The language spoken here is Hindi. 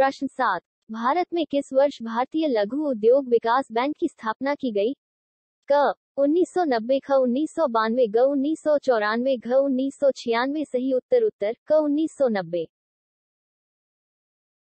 प्रश्न सात भारत में किस वर्ष भारतीय लघु उद्योग विकास बैंक की स्थापना की गई क उन्नीस सौ नब्बे ख उन्नीस सौ बानवे ग उन्नीस सौ चौरानवे घ उन्नीस सौ छियानवे सही उत्तर उत्तर क उन्नीस सौ नब्बे